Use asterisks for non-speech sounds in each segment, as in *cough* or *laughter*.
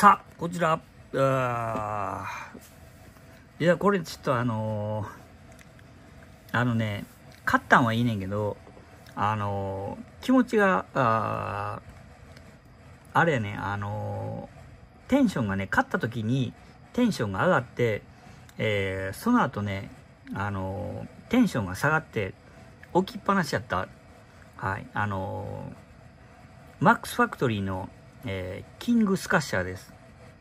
さあ、こちら、あいや、これちょっとあのー、あのね、買ったんはいいねんけど、あのー、気持ちが、ああれやね、あのー、テンションがね、勝った時にテンションが上がって、えー、その後ね、あのテンションが下がって、置きっぱなしやった。はい、あのマックスファクトリーのえー、キングスカッシャーです。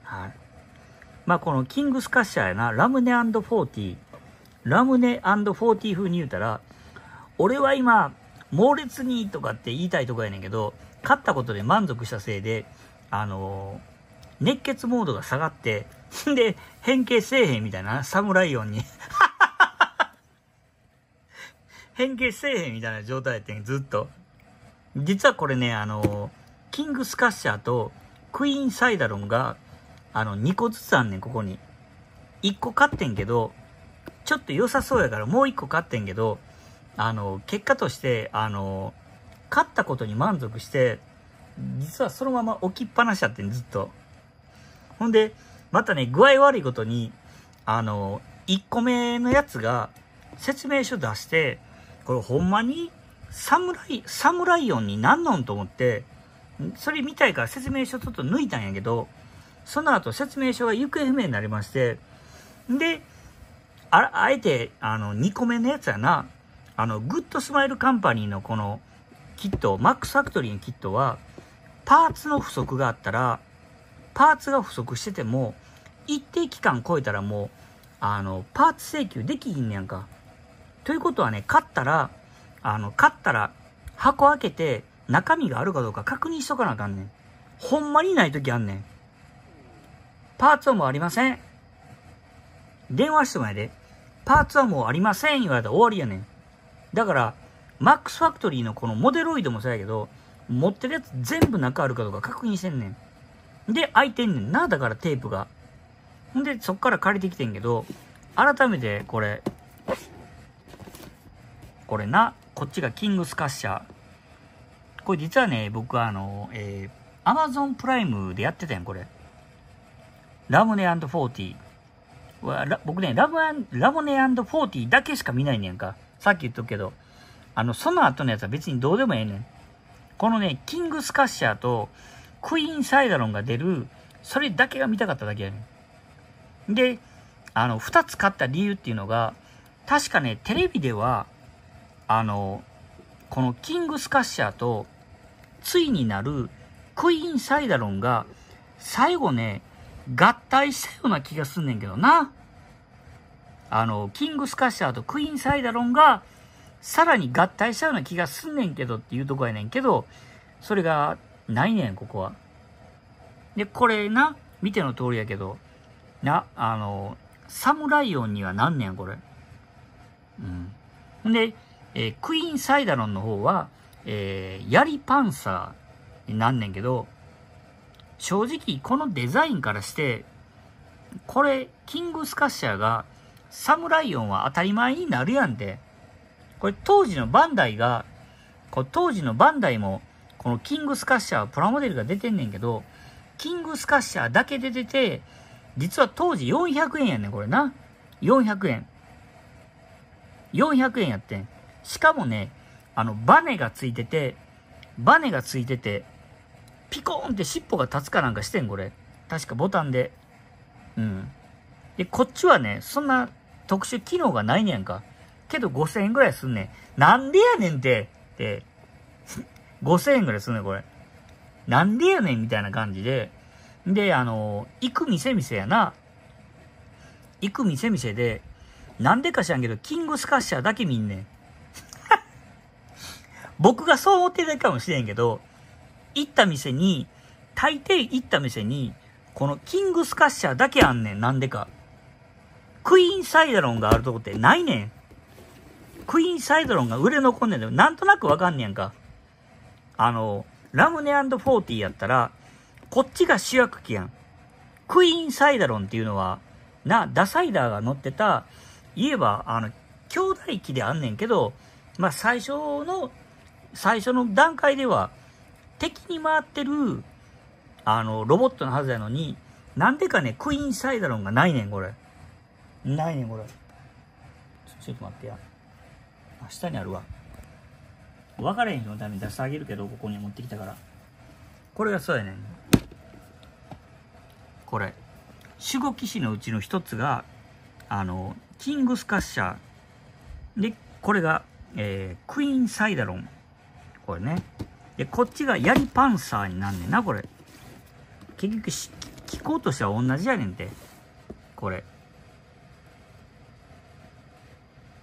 はい。まあ、このキングスカッシャーやな、ラムネ &40。ラムネ &40 風に言うたら、俺は今、猛烈にとかって言いたいとこやねんけど、勝ったことで満足したせいで、あのー、熱血モードが下がって、で、変形せえへんみたいな、サムライオンに *laughs* 変形せえへんみたいな状態やってん、ずっと。実はこれね、あのー、キングスカッシャーとクイーンサイダロンが、あの、2個ずつあんねん、ここに。1個買ってんけど、ちょっと良さそうやからもう1個買ってんけど、あの、結果として、あの、買ったことに満足して、実はそのまま置きっぱなしだってん、ずっと。ほんで、またね、具合悪いことに、あの、1個目のやつが説明書出して、これほんまに侍、オンになんのんと思って、それ見たいから説明書ちょっと抜いたんやけど、その後説明書が行方不明になりまして、で、ああえて、あの、2個目のやつやな、あの、グッドスマイルカンパニーのこのキット、マックスファクトリーのキットは、パーツの不足があったら、パーツが不足してても、一定期間超えたらもう、あの、パーツ請求できひんねやんか。ということはね、買ったら、あの、買ったら、箱開けて、中身があるかどうか確認しとかなあかんねん。ほんまにない時あんねん。パーツはもうありません。電話してもやで。パーツはもうありません言われたら終わりやねん。だから、マックスファクトリーのこのモデロイドもそうやけど、持ってるやつ全部中あるかどうか確認してんねん。で、開いてんねんな。だからテープが。んで、そっから借りてきてんけど、改めてこれ、これな、こっちがキングスカッシャー。これ実はね、僕はあの、えー、Amazon プライムでやってたやん、これ。ラムネ &40。僕ね、ラムラムネ &40 だけしか見ないねんか。さっき言っとくけど。あの、その後のやつは別にどうでもええねん。このね、キングスカッシャーとクイーンサイダロンが出る、それだけが見たかっただけやねん。で、あの、二つ買った理由っていうのが、確かね、テレビでは、あの、このキングスカッシャーとついになるクイーン・サイダロンが最後ね、合体したような気がすんねんけどな。あの、キングスカッシャーとクイーン・サイダロンがさらに合体したような気がすんねんけどっていうとこやねんけど、それがないねん、ここは。で、これな、見ての通りやけど、な、あの、サムライオンにはなんねん、これ。うん。んで、えー、クイーン・サイダロンの方は、えー、槍パンサーになんねんけど、正直このデザインからして、これ、キングスカッシャーが、サムライオンは当たり前になるやんて。これ当時のバンダイが、こ当時のバンダイも、このキングスカッシャー、プラモデルが出てんねんけど、キングスカッシャーだけで出て、実は当時400円やねん、これな。400円。400円やってん。しかもね、あの、バネがついてて、バネがついてて、ピコーンって尻尾が立つかなんかしてん、これ。確かボタンで。うん。で、こっちはね、そんな特殊機能がないねやんか。けど5000円ぐらいすんねん。なんでやねんって、って、5000 *laughs* 円ぐらいすんねん、これ。なんでやねんみたいな感じで。で、あの、行く店店やな。行く店店で、なんでか知らんけど、キングスカッシャーだけ見んねん。僕がそう思ってるだけかもしれんけど、行った店に、大抵行った店に、このキングスカッシャーだけあんねん、なんでか。クイーンサイダロンがあるとこってないねん。クイーンサイダロンが売れ残んねんで、なんとなくわかんねやんか。あの、ラムネフォーティーやったら、こっちが主役機やん。クイーンサイダロンっていうのは、な、ダサイダーが乗ってた、言えば、あの、兄弟機であんねんけど、まあ、最初の最初の段階では、敵に回ってる、あの、ロボットのはずやのに、なんでかね、クイーンサイダロンがないねん、これ。ないねん、これ。ちょっと待ってや。明日にあるわ。分かれへん人のために出してあげるけど、ここに持ってきたから。これがそうやねん。これ。守護騎士のうちの一つが、あの、キングスカッシャー。で、これが、えー、クイーンサイダロン。これね。で、こっちが槍パンサーになんねんな、これ。結局し、聞こうとしては同じやねんて。これ。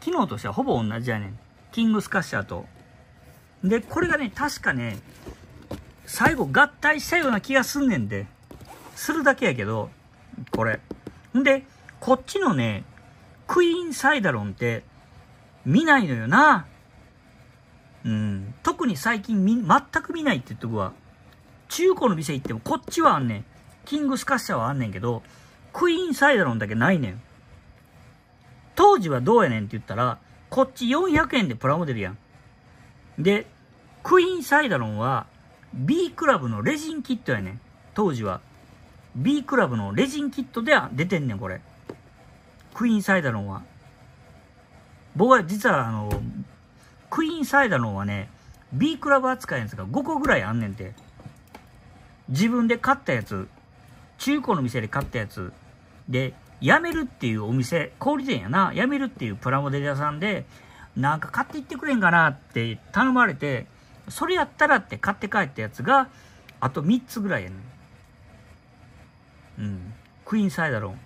機能としてはほぼ同じやねん。キングスカッシャーと。で、これがね、確かね、最後合体したような気がすんねんで。するだけやけど、これ。んで、こっちのね、クイーンサイダロンって、見ないのよな。うん、特に最近み全く見ないって言っとくわ。中古の店行ってもこっちはあんねん。キングスカッシャーはあんねんけど、クイーンサイダロンだけないねん。当時はどうやねんって言ったら、こっち400円でプラモデルやん。で、クイーンサイダロンは B クラブのレジンキットやねん。当時は。B クラブのレジンキットで出てんねん、これ。クイーンサイダロンは。僕は実はあの、クイーンサイダロンはね、B クラブ扱いのやつが5個ぐらいあんねんて。自分で買ったやつ、中古の店で買ったやつ、で、辞めるっていうお店、小売店やな、辞めるっていうプラモデル屋さんで、なんか買っていってくれんかなって頼まれて、それやったらって買って帰ったやつが、あと3つぐらいやねん。うん。クイーンサイダロン。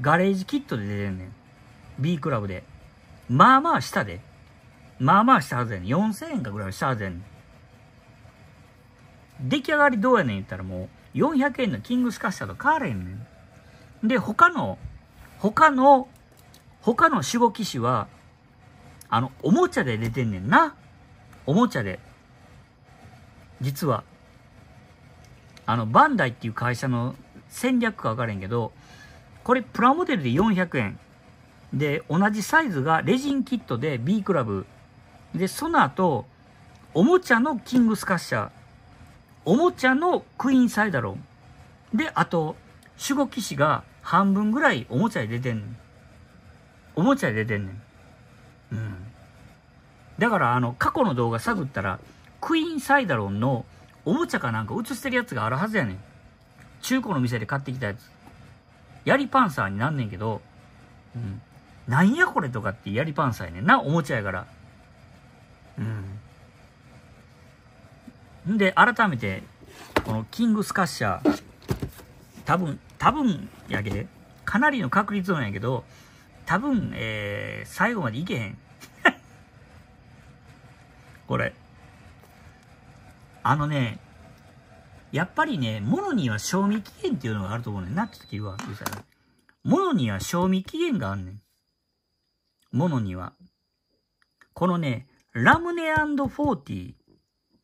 ガレージキットで出てんねん。B クラブで。まあまあしたで。まあまあしたはずやねん。4000円かぐらいしたはずやねん。出来上がりどうやねん言ったらもう、400円のキングスカッシャーと変われへんねん。で、他の、他の、他の守護騎士は、あの、おもちゃで出てんねんな。おもちゃで。実は。あの、バンダイっていう会社の戦略かわからへんけど、これプラモデルで400円。で、同じサイズがレジンキットで B クラブ。で、その後、おもちゃのキングスカッシャー。おもちゃのクイーンサイダロン。で、あと、守護騎士が半分ぐらいおもちゃに出てんねん。おもちゃに出てんねん。うん。だから、あの、過去の動画探ったら、クイーンサイダロンのおもちゃかなんか映してるやつがあるはずやねん。中古の店で買ってきたやつ。槍パンサーになんねんけど、うん。なんやこれとかってやりパンさーやねんな、おもちゃやから。うん。んで、改めて、このキングスカッシャー、多分、多分やけかなりの確率なんやけど、多分、えー、最後までいけへん。*laughs* これ。あのね、やっぱりね、物には賞味期限っていうのがあると思うねんな、ちょっと言う物には賞味期限があんねん。ものには、このね、ラムネフォーティー、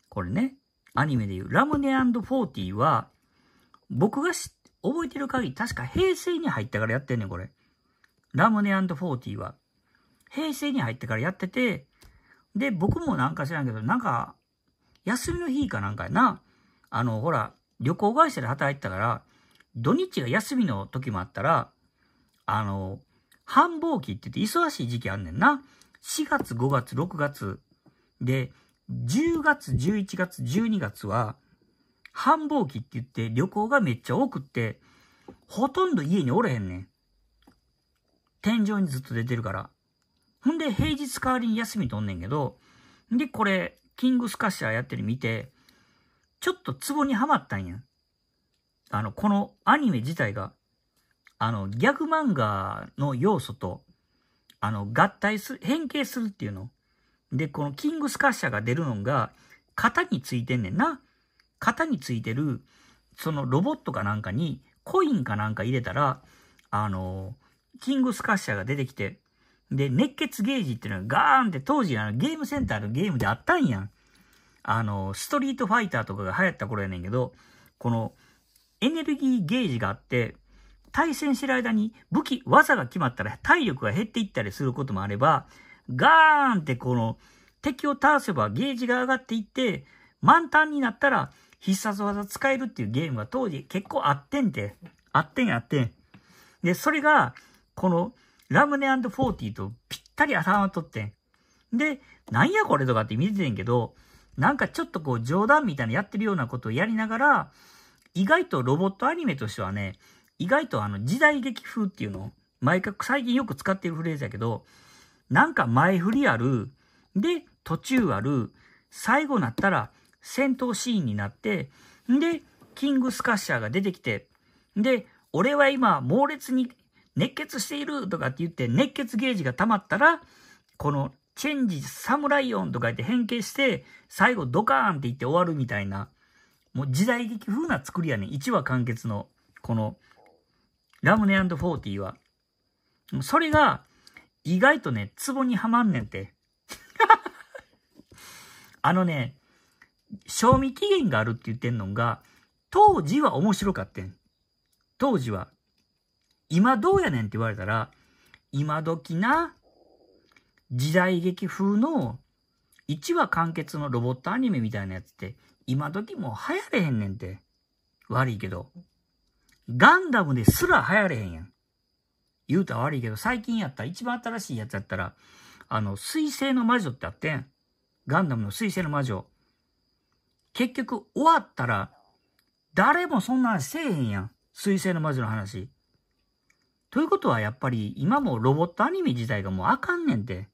これね、アニメで言う、ラムネフォーティーは、僕が覚えてる限り、確か平成に入ってからやってんねん、これ。ラムネフォーティーは。平成に入ってからやってて、で、僕もなんか知らんけど、なんか、休みの日かなんかやな。あの、ほら、旅行会社で働いてたから、土日が休みの時もあったら、あの、繁忙期って言って忙しい時期あんねんな。4月、5月、6月。で、10月、11月、12月は、繁忙期って言って旅行がめっちゃ多くって、ほとんど家におれへんねん。天井にずっと出てるから。ほんで、平日代わりに休みとんねんけど、で、これ、キングスカッシャーやってる見て、ちょっとツボにはまったんや。あの、このアニメ自体が。あの、ギャグ漫画の要素と、あの、合体する、変形するっていうの。で、このキングスカッシャーが出るのが、型についてんねんな。型についてる、そのロボットかなんかに、コインかなんか入れたら、あの、キングスカッシャーが出てきて、で、熱血ゲージっていうのがガーンって当時あのゲームセンターのゲームであったんやん。あの、ストリートファイターとかが流行った頃やねんけど、このエネルギーゲージがあって、対戦してる間に武器、技が決まったら体力が減っていったりすることもあれば、ガーンってこの敵を倒せばゲージが上がっていって、満タンになったら必殺技使えるっていうゲームは当時結構あってんて、あってんあってん。で、それが、このラムネフォーティとぴったり頭取ってん。で、なんやこれとかって見ててんけど、なんかちょっとこう冗談みたいなやってるようなことをやりながら、意外とロボットアニメとしてはね、意外とあの時代劇風っていうの毎回最近よく使ってるフレーズやけど、なんか前振りある、で、途中ある、最後なったら戦闘シーンになって、で、キングスカッシャーが出てきて、で、俺は今猛烈に熱血しているとかって言って熱血ゲージが溜まったら、このチェンジサムライオンとか言って変形して、最後ドカーンって言って終わるみたいな、もう時代劇風な作りやねん。1話完結の、このラムネフォーティーは。それが、意外とね、ツボにはまんねんて。*laughs* あのね、賞味期限があるって言ってんのが、当時は面白かってん。当時は。今どうやねんって言われたら、今時な、時代劇風の1話完結のロボットアニメみたいなやつって、今時も流行れへんねんて。悪いけど。ガンダムですら流行れへんやん。言うたら悪いけど、最近やった、一番新しいやつやったら、あの、水星の魔女ってあってん。ガンダムの水星の魔女。結局、終わったら、誰もそんなんせえへんやん。水星の魔女の話。ということは、やっぱり、今もロボットアニメ自体がもうあかんねんて。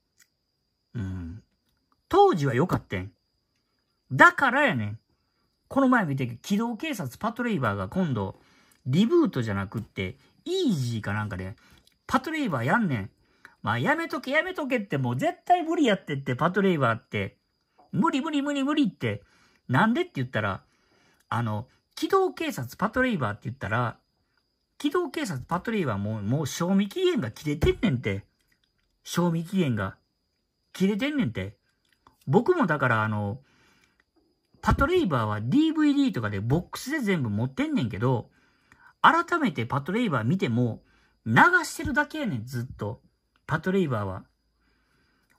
うん。当時は良かったん。だからやねん。この前見て、機動警察パトレイバーが今度、リブートじゃなくって、イージーかなんかで、パトレイバーやんねん。まあ、やめとけ、やめとけって、もう絶対無理やってって、パトレイバーって。無理無理無理無理って。なんでって言ったら、あの、機動警察パトレイバーって言ったら、機動警察パトレイバーももう賞味期限が切れてんねんて。賞味期限が切れてんねんて。僕もだからあの、パトレイバーは DVD とかでボックスで全部持ってんねんけど、改めてパトレイバー見ても、流してるだけやねん、ずっと。パトレイバーは。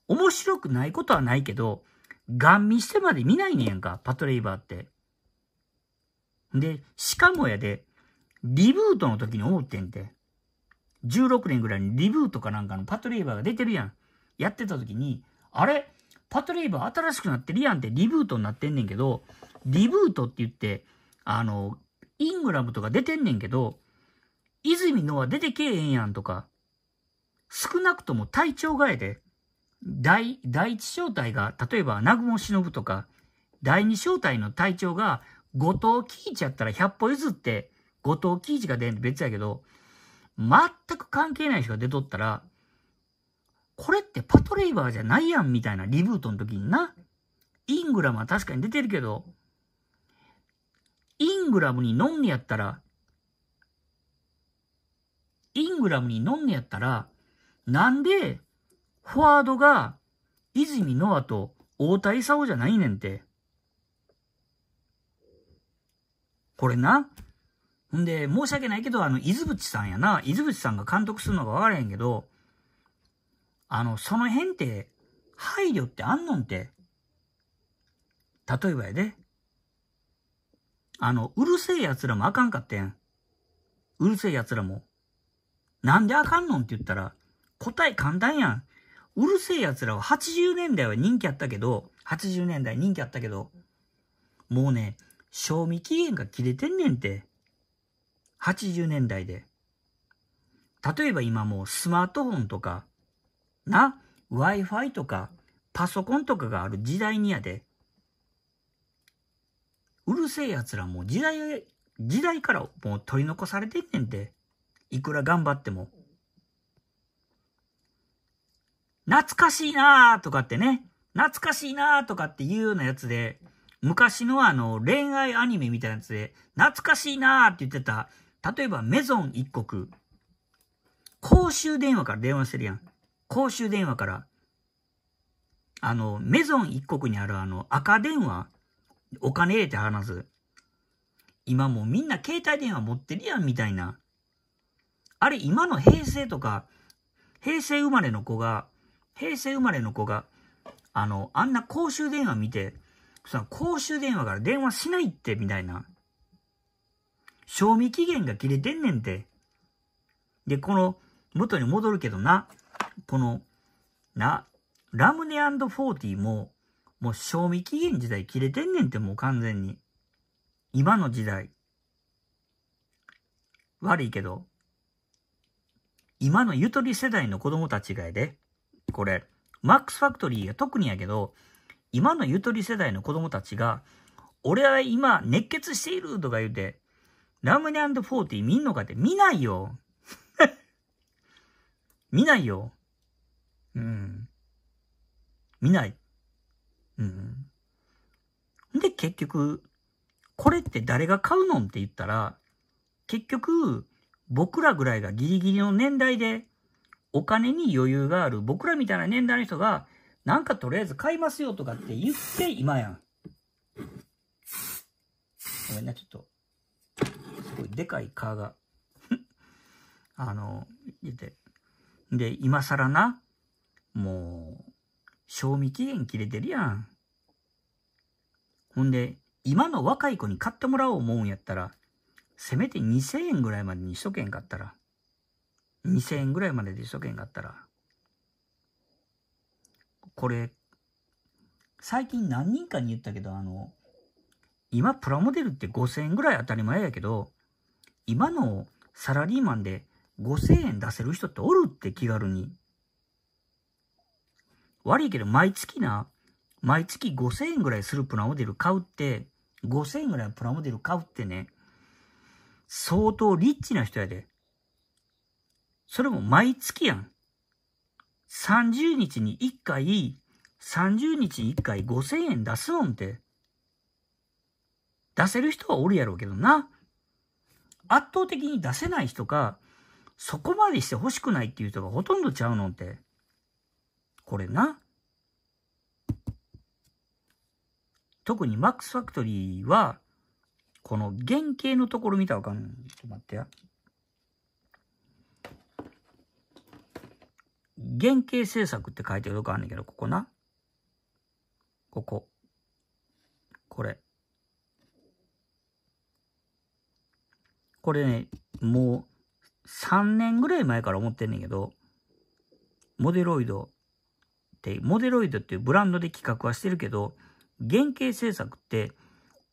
面白くないことはないけど、ガン見してまで見ないねんやんか、パトレイバーって。で、しかもやで、リブートの時に思ってんて。16年ぐらいにリブートかなんかのパトレイバーが出てるやん。やってた時に、あれパトレイバー新しくなってるやんってリブートになってんねんけど、リブートって言って、あの、イングラムとか出てんねんけど、泉のは出てけえへんやんとか、少なくとも体調がえで、第、第一小隊が、例えば、南雲忍とか、第二小隊の隊長が、後藤喜一やったら100歩譲って、後藤喜一が出んって別やけど、全く関係ない人が出とったら、これってパトレイバーじゃないやんみたいなリブートの時にな。イングラムは確かに出てるけど、イングラムに飲んねやったら、イングラムに飲んねやったら、なんで、フォワードが、泉ノアと大田勲じゃないねんて。これな。んで、申し訳ないけど、あの、伊豆淵さんやな。伊豆淵さんが監督するのか分からへんけど、あの、その辺って、配慮ってあんのんて。例えばやで、あの、うるせえ奴らもあかんかってん。うるせえ奴らも。なんであかんのんって言ったら、答え簡単やん。うるせえ奴らは80年代は人気あったけど、80年代人気あったけど、もうね、賞味期限が切れてんねんて。80年代で。例えば今もうスマートフォンとか、な、Wi-Fi とか、パソコンとかがある時代にやで、うるせえ奴らもう時代、時代からもう取り残されてんねんで。いくら頑張っても。懐かしいなーとかってね、懐かしいなーとかっていうようなやつで、昔のあの恋愛アニメみたいなやつで、懐かしいなーって言ってた、例えばメゾン一国。公衆電話から電話してるやん。公衆電話から。あの、メゾン一国にあるあの赤電話。お金入れて話す。今もうみんな携帯電話持ってるやんみたいな。あれ今の平成とか、平成生まれの子が、平成生まれの子が、あの、あんな公衆電話見て、その公衆電話から電話しないってみたいな。賞味期限が切れてんねんて。で、この、元に戻るけどな、この、な、ラムネフォーティーも、もう賞味期限時代切れてんねんってもう完全に。今の時代。悪いけど、今のゆとり世代の子供たちがやで、これ、マックスファクトリーが特にやけど、今のゆとり世代の子供たちが、俺は今熱血しているとか言うて、ラムネフォーティー見んのかって見ないよ。*laughs* 見ないよ。うん。見ない。うん。で、結局、これって誰が買うのって言ったら、結局、僕らぐらいがギリギリの年代で、お金に余裕がある僕らみたいな年代の人が、なんかとりあえず買いますよとかって言って今やん。ごめんな、ちょっと、すごいでかい蚊が、*laughs* あの、言って。で、今更な、もう、賞味期限切れてるやん。ほんで、今の若い子に買ってもらおう思うんやったら、せめて2000円ぐらいまでにしとけんかったら。2000円ぐらいまででしとけんかったら。これ、最近何人かに言ったけど、あの、今プラモデルって5000円ぐらい当たり前やけど、今のサラリーマンで5000円出せる人っておるって気軽に。悪いけど、毎月な、毎月5000円ぐらいするプラモデル買うって、5000円ぐらいのプラモデル買うってね、相当リッチな人やで。それも毎月やん。30日に1回、30日に1回5000円出すのんって。出せる人はおるやろうけどな。圧倒的に出せない人か、そこまでして欲しくないっていう人がほとんどちゃうのって。これな。特にマックスファクトリーは、この原型のところ見たらわかんない。ちょっと待ってや。原型制作って書いてるとこあんねけど、ここな。ここ。これ。これね、もう3年ぐらい前から思ってんねんけど、モデロイド、モデロイドっていうブランドで企画はしてるけど、原型制作って、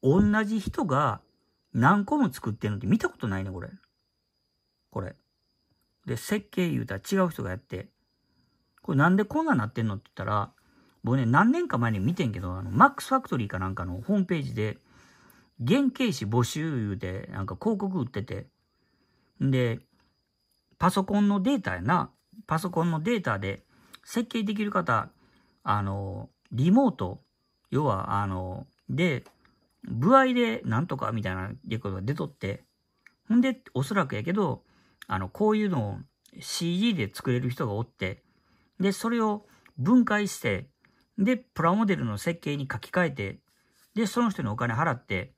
同じ人が何個も作ってるのって見たことないね、これ。これ。で、設計言うたら違う人がやって、これなんでこんななってんのって言ったら、僕ね、何年か前に見てんけど、あの、マックスファクトリーかなんかのホームページで、原型師募集言うて、なんか広告売ってて、んで、パソコンのデータやな、パソコンのデータで、設計できる方、あの、リモート、要は、あの、で、部合でなんとかみたいなレコードが出とって、ほんで、おそらくやけど、あの、こういうのを CD で作れる人がおって、で、それを分解して、で、プラモデルの設計に書き換えて、で、その人にお金払って、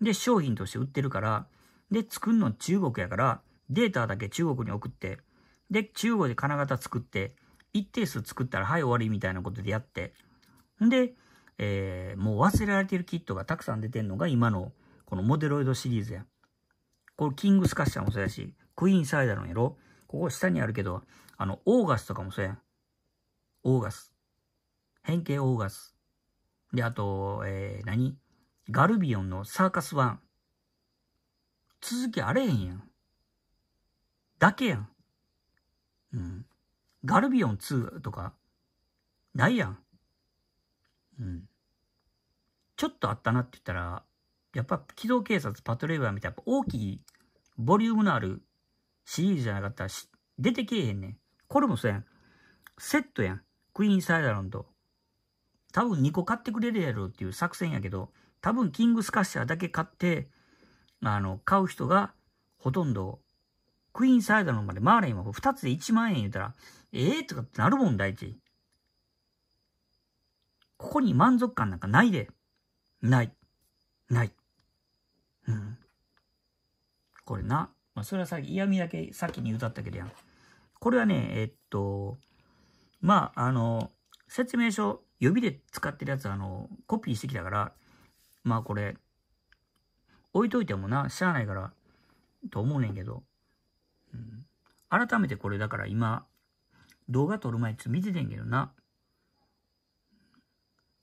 で、商品として売ってるから、で、作るの中国やから、データだけ中国に送って、で、中国で金型作って、一定数作ったら、はい、終わりみたいなことでやって、んで、えー、もう忘れられてるキットがたくさん出てんのが今の、このモデロイドシリーズや。これ、キングスカッシャーもそうやし、クイーンサイダーのやろここ下にあるけど、あの、オーガスとかもそうやん。オーガス。変形オーガス。で、あと、えー、何ガルビオンのサーカスワン。続きあれへんやん。だけやん。うん。ガルビオン2とか、ないやん。うん。ちょっとあったなって言ったら、やっぱ機動警察パトレーバーみたいな大きいボリュームのあるシリーズじゃなかったら出てけえへんねん。これもそうやん。セットやん。クイーンサイダロンと。多分2個買ってくれるやろっていう作戦やけど、多分キングスカッシャーだけ買って、あの、買う人がほとんどクイーンサイドのまでマーレンは2つで1万円言うたら、ええー、とかってなるもん、第一。ここに満足感なんかないで。ない。ない。うん。これな。まあ、それはさ、っき嫌味だけさっきに歌ったけどやん。これはね、えっと、まあ、あの、説明書、予備で使ってるやつ、あの、コピーしてきたから、まあこれ、置いといてもな、しゃあないから、と思うねんけど、うん。改めてこれだから今、動画撮る前ちょっと見ててんけどな。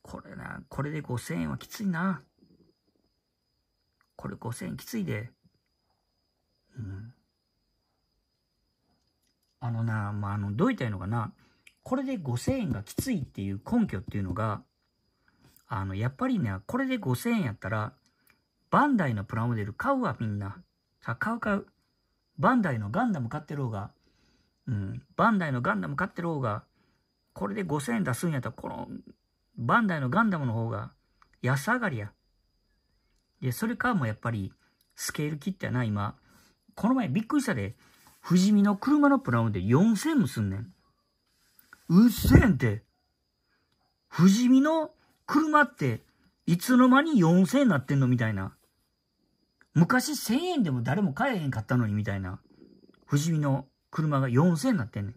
これな、これで5000円はきついな。これ5000円きついで。うん。あのな、まあ、あの、どう言ったらいいのかな。これで5000円がきついっていう根拠っていうのが、あの、やっぱりね、これで5000円やったら、バンダイのプラモデル買うわ、みんな。さ、買う買う。バンダイのガンダム買ってる方が、うん、バンダイのガンダム買ってる方が、これで5000円出すんやったら、このバンダイのガンダムの方が安上がりや。で、それかもやっぱりスケール切ったな、今。この前びっくりしたで、富士見の車のプラモで4000円もすんねん。うっせえんて。富士見の車っていつの間に4000円なってんのみたいな。昔1000円でも誰も買えへんかったのにみたいな、不死身の車が4000円になってんねん。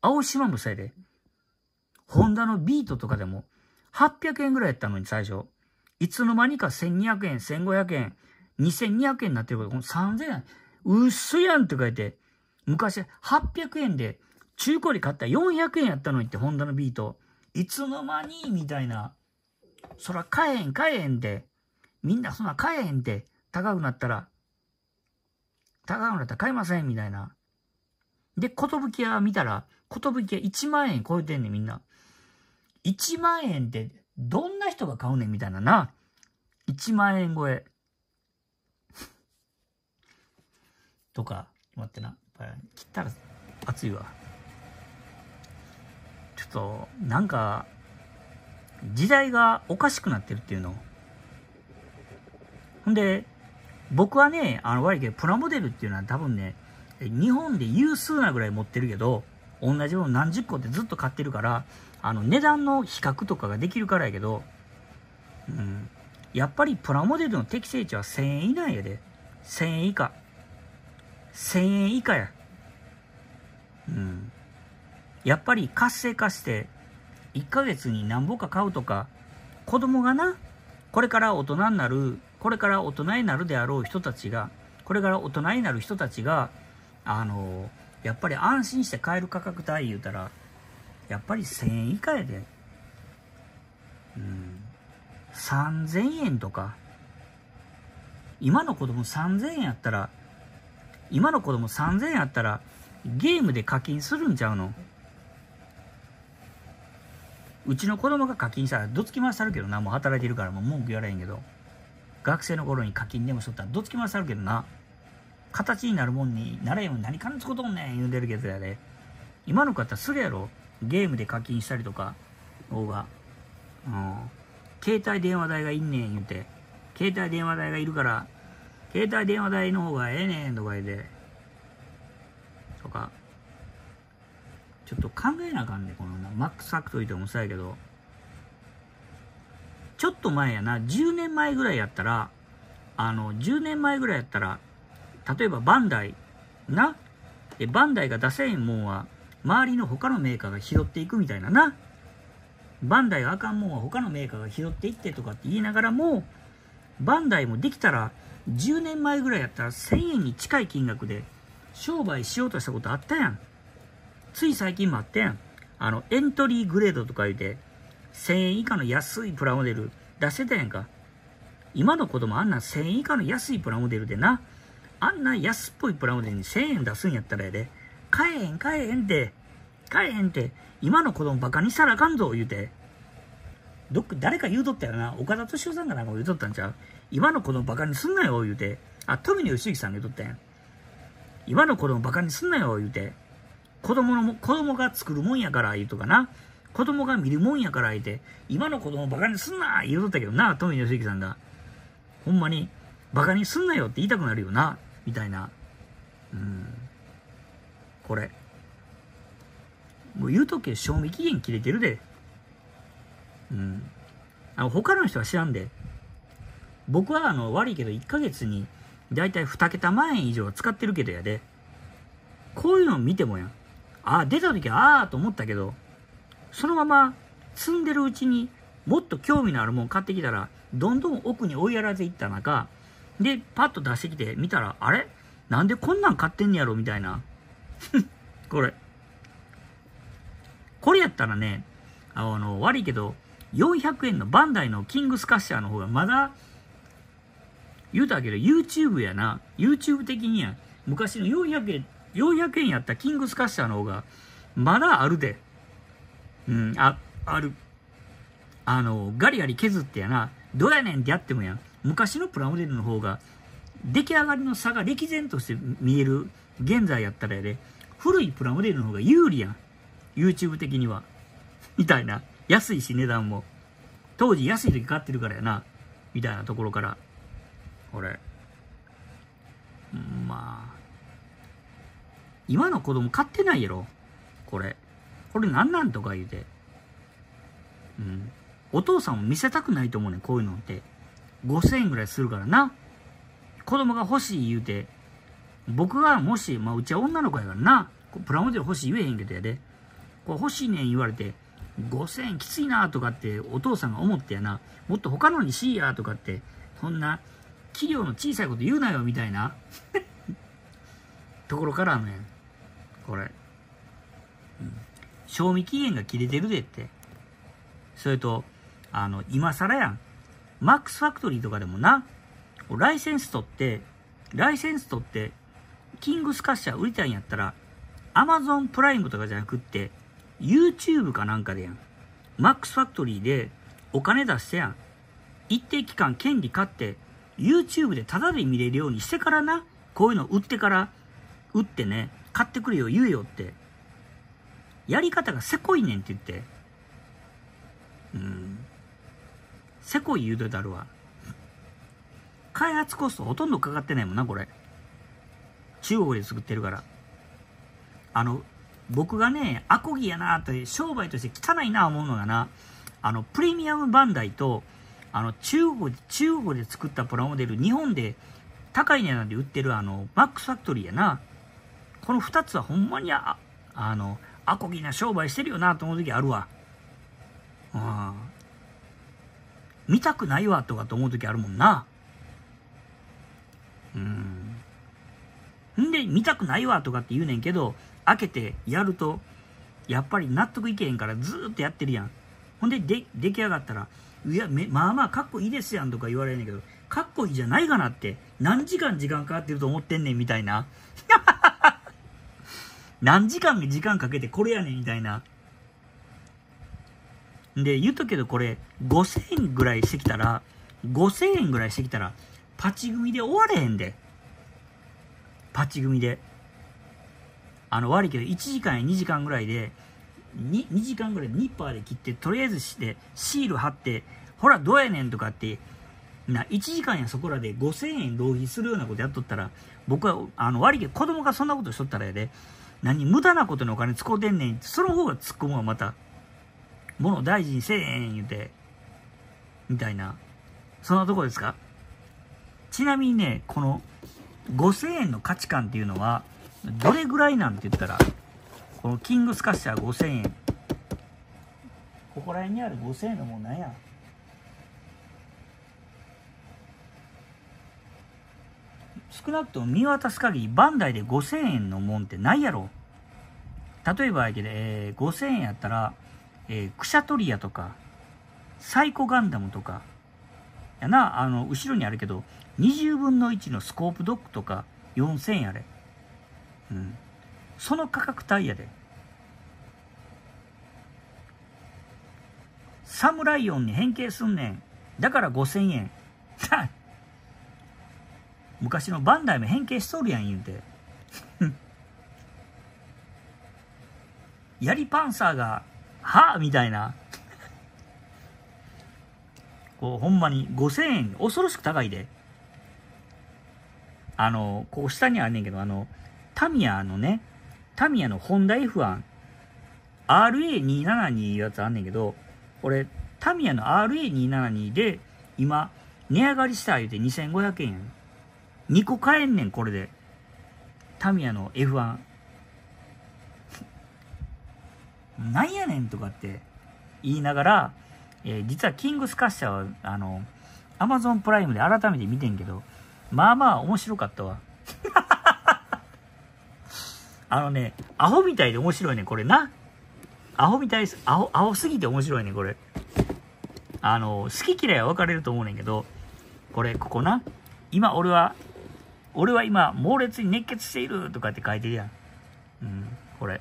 青島もそうやで。ホンダのビートとかでも800円ぐらいやったのに最初。いつの間にか1200円、1500円、2200円になってること、この3000円。うっすやんって書いて、昔800円で中古で買った400円やったのにってホンダのビート。いつの間にみたいな。そら買えへん買えへんって。みんなそんな買えへんって。高くなったら、高くなったら買いませんみたいな。で、寿屋見たら、寿屋1万円超えてんねんみんな。1万円ってどんな人が買うねんみたいなな。1万円超え。*laughs* とか、待ってな。切ったら熱いわ。ちょっと、なんか、時代がおかしくなってるっていうの。ほんで、僕はね、あの悪いけど、プラモデルっていうのは多分ね、日本で有数なぐらい持ってるけど、同じもの何十個ってずっと買ってるから、あの値段の比較とかができるからやけど、うん、やっぱりプラモデルの適正値は1000円以内やで。1000円以下。1000円以下や。うん。やっぱり活性化して、1ヶ月に何本か買うとか、子供がな、これから大人になるこれから大人になるであろう人たちが、これから大人になる人たちが、あの、やっぱり安心して買える価格帯言うたら、やっぱり1000円以下やで。うん。3000円とか。今の子供3000円やったら、今の子供3000円やったら、ゲームで課金するんちゃうのうちの子供が課金したら、どつき回したるけどな、もう働いてるからもう文句言われへんけど。学生の頃に課金でもしとったらどつき回しあるけどな形になるもんになれよ何からつうとんねん言うてるけどやで今の方すぐやろゲームで課金したりとか方がうん携帯電話代がいんねん言うて携帯電話代がいるから携帯電話代の方がええねんとか言うてとかちょっと考えなあかんねこのマックスファクトリーともそうやけどちょっと前やな、10年前ぐらいやったら、あの、10年前ぐらいやったら、例えばバンダイな、えバンダイが出せんもんは、周りの他のメーカーが拾っていくみたいなな。バンダイがあかんもんは他のメーカーが拾っていってとかって言いながらも、バンダイもできたら、10年前ぐらいやったら1000円に近い金額で商売しようとしたことあったやん。つい最近もあったやん。あの、エントリーグレードとか言うて、1000円以下の安いプラモデル出せたやんか。今の子供あんな1000円以下の安いプラモデルでな、あんな安っぽいプラモデルに1000円出すんやったらやで、買えへん買えへんって、買えへんって、今の子供バカにしたらあかんぞ、言うて。どっか、誰か言うとったよな。岡田敏夫さんかなんか言うとったんちゃう今の子供バカにすんなよ、言うて。あ、富野義行さんが言うとったやん。今の子供バカにすんなよ、言うて。子供の、子供が作るもんやから、言うとかな。子供が見るもんやから言うて、今の子供バカにすんな言うとったけどな、富野義之さんが。ほんまに、バカにすんなよって言いたくなるよな、みたいな。うん。これ。もう言うとけ、賞味期限切れてるで。うん。あの、他の人は知らんで。僕はあの、悪いけど1ヶ月に、だいたい2桁万円以上は使ってるけどやで。こういうの見てもやん。ああ、出た時はああと思ったけど、そのまま積んでるうちにもっと興味のあるもん買ってきたら、どんどん奥に追いやられていった中、で、パッと出してきて見たら、あれなんでこんなん買ってんねやろみたいな。*laughs* これ。これやったらね、あの、悪いけど、400円のバンダイのキングスカッシャーの方がまだ、言うたけど YouTube やな。YouTube 的にや。昔の400円、400円やったキングスカッシャーの方が、まだあるで。うん、あ、ある、あの、ガリガリ削ってやな、どうやねんってやってもやん、昔のプラモデルの方が、出来上がりの差が歴然として見える、現在やったらやで、古いプラモデルの方が有利やん。YouTube 的には。みたいな。安いし、値段も。当時安い時買ってるからやな。みたいなところから。これ。まあ。今の子供買ってないやろ。これ。これなんなんとか言うて。うん。お父さんを見せたくないと思うねん、こういうのって。5000円ぐらいするからな。子供が欲しい言うて。僕がもし、まあうちは女の子やからな。プラモデル欲しい言えへんけどやで。これ欲しいねん言われて、5000円きついなとかってお父さんが思ってやな。もっと他のにしいやとかって、そんな企業の小さいこと言うなよみたいな *laughs* ところからね、これ。うん賞味期限が切れてるでって。それと、あの、今更やん。マックスファクトリーとかでもな、ライセンス取って、ライセンス取って、キングスカッシャー売りたいんやったら、アマゾンプライムとかじゃなくって、YouTube かなんかでやん。マックスファクトリーでお金出してやん。一定期間権利買って、YouTube でタダで見れるようにしてからな、こういうの売ってから、売ってね、買ってくれよ、言うよって。やり方がせこいねんって言って。うん。せこい言うてたるわ。開発コストほとんどかかってないもんな、これ。中国で作ってるから。あの、僕がね、アコギやなって、商売として汚いな思うのがな、あの、プレミアムバンダイと、あの、中国、中国で作ったプラモデル、日本で高い値段で売ってるあの、マックスファクトリーやな。この2つはほんまにあ、あの、アコギな商売してるよなと思う時あるわ。うん。見たくないわとかと思う時あるもんな。うん。んで、見たくないわとかって言うねんけど、開けてやると、やっぱり納得いけへんからずっとやってるやん。ほんで、で、出来上がったら、いや、まあまあ、かっこいいですやんとか言われねんけど、かっこいいじゃないかなって、何時間時間かかってると思ってんねんみたいな。何時間時間かけてこれやねんみたいな。で、言うとけどこれ、5000円ぐらいしてきたら、5000円ぐらいしてきたら、パチ組で終われへんで。パチ組で。あの、悪いけど、1時間や2時間ぐらいで、2, 2時間ぐらいニッパーで切って、とりあえずして、シール貼って、ほら、どうやねんとかって、な、1時間やそこらで5000円浪費するようなことやっとったら、僕は、あの、悪いけど、子供がそんなことしとったらやで、何無駄なことにお金使うてんねんって、その方が突っ込むわ、また。物大事にせえへん言うて。みたいな。そんなとこですかちなみにね、この5000円の価値観っていうのは、どれぐらいなんて言ったら、このキングスカッシャー5000円。ここら辺にある5000円のもんなんや。少なくとも見渡す限りバンダイで5000円のもんってないやろ例えばやけでえー、5000円やったら、えー、クシャトリアとかサイコガンダムとかやなあの後ろにあるけど20分の1のスコープドッグとか4000円やれ、うん、その価格帯やでサムライオンに変形すんねんだから5000円 *laughs* 昔のバンダイも変形しとるやん言うて槍 *laughs* パンサーが「はあ!」みたいなこうほんまに5000円恐ろしく高いであのこう下にあんねんけどあのタミヤのねタミヤのホンダ F1RA272 いうやつあんねんけどこれタミヤの RA272 で今値上がりした言うて2500円やん2個買えんねん、これで。タミヤの F1。*laughs* なんやねんとかって言いながら、えー、実はキングスカッシャーは、あの、アマゾンプライムで改めて見てんけど、まあまあ面白かったわ。*laughs* あのね、アホみたいで面白いね、これな。アホみたいです。アホ、アホすぎて面白いね、これ。あの、好き嫌いは分かれると思うねんけど、これ、ここな。今俺は俺は今、猛烈に熱血しているとかって書いてるやん。うん、これ。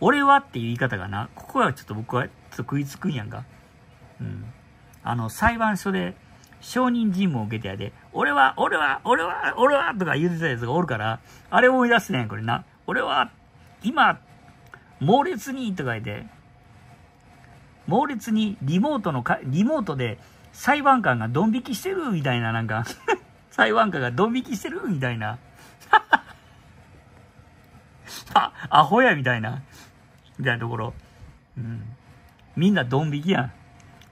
俺はっていう言い方がな、ここはちょっと僕はちょっと食いつくんやんか。うん。あの、裁判所で、証人尋問を受けてやで、俺は、俺は、俺は、俺はとか言ってたやつがおるから、あれ思い出すねん、これな。俺は、今、猛烈にとか言って、猛烈にリモートのか、リモートで裁判官がドン引きしてるみたいな、なんか裁判官がドン引きしてるみたいな。*laughs* あ、アホやみたいな。みたいなところ。うん。みんなドン引きやん。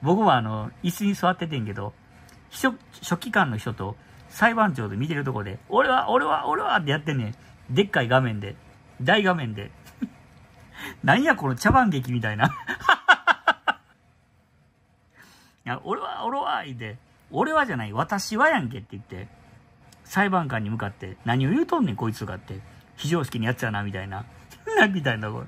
僕はあの、椅子に座っててんけど、秘書、書記官の人と裁判長で見てるとこで、俺は、俺は、俺はってやってんねん。でっかい画面で。大画面で。*laughs* なんやこの茶番劇みたいな。*laughs* いや俺は、俺は、言って。俺はじゃない、私はやんけって言って、裁判官に向かって、何を言うとんねん、こいつがって、非常識にやっちゃうな、みたいな。*laughs* みたいな、これ。